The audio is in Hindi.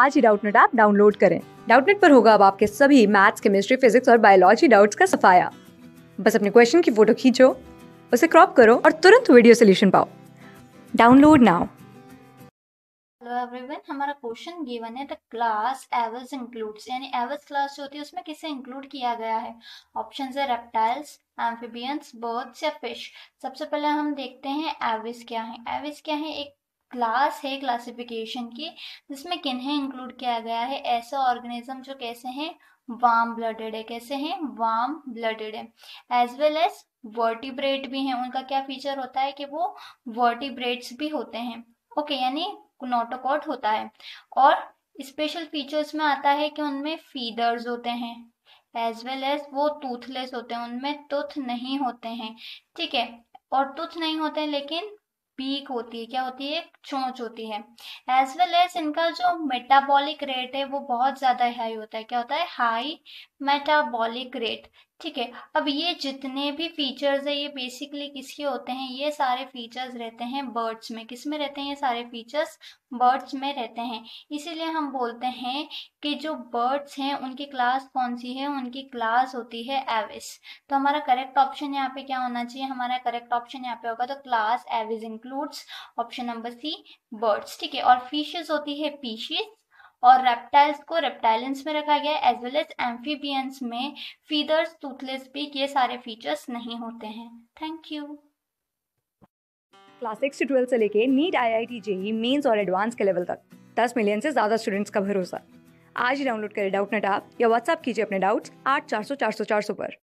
आज ही डाउटनेट ऐप डाउनलोड करें डाउटनेट पर होगा अब आपके सभी मैथ्स केमिस्ट्री फिजिक्स और बायोलॉजी डाउट्स का सफाया बस अपने क्वेश्चन की फोटो खींचो उसे क्रॉप करो और तुरंत वीडियो सोल्यूशन पाओ डाउनलोड नाउ हेलो एवरीवन हमारा क्वेश्चन गिवन है द क्लास एवज इंक्लूड्स यानी एवज क्लास जो होती है उसमें किसे इंक्लूड किया गया है ऑप्शन है रेप्टाइल्स एम्फीबियंस बर्ड्स या फिश सबसे पहले हम देखते हैं एविस क्या है एविस क्या है एक क्लास है क्लासिफिकेशन की जिसमें किन्हें इंक्लूड किया गया है ऐसा ऑर्गेनिज्म जो कैसे हैं वार्म ब्लडेड है कैसे हैं वार्म ब्लडेड है एज वेल एज वर्टिब्रेट भी हैं उनका क्या फीचर होता है कि वो वर्टिब्रेट्स भी होते हैं ओके okay, यानी नोटोकॉट होता है और स्पेशल फीचर्स में आता है कि उनमें फीडर्स होते हैं एज वेल एज वो टूथलेस होते हैं उनमें टूथ नहीं होते हैं ठीक है और टूथ नहीं होते हैं लेकिन पीक होती है क्या होती है चोंच होती है एज वेल एज इनका जो मेटाबॉलिक रेट है वो बहुत ज्यादा हाई होता है क्या होता है हाई मेटाबॉलिक रेट ठीक है अब ये जितने भी फीचर्स है ये बेसिकली किसके होते हैं ये सारे फीचर्स रहते हैं बर्ड्स में किस में रहते हैं ये सारे फीचर्स बर्ड्स में रहते हैं इसीलिए हम बोलते हैं कि जो बर्ड्स हैं उनकी क्लास कौन सी है उनकी क्लास होती है एविस तो हमारा करेक्ट ऑप्शन यहाँ पे क्या होना चाहिए हमारा करेक्ट ऑप्शन यहाँ पे होगा तो class Aves includes option number C birds ठीक है और फिशेज होती है पीशीज और रेप्टाइल्स को रेप्टाइलेंस में रखा गया एज वेल एज एम्फीबियंस में फीदर्स टूथलेस बीक ये सारे फीचर्स नहीं होते हैं thank you class six twelfth से लेके NEET I I T JEE mains और एडवांस के लेवल तक दस मिलियन से ज़्यादा स्टूडेंट्स का भरोसा आज ही डाउनलोड करें डाउट नेट आप या व्हाट्सअप कीजिए अपने डाउट्स आठ चार सौ चार सौ चार सौ पर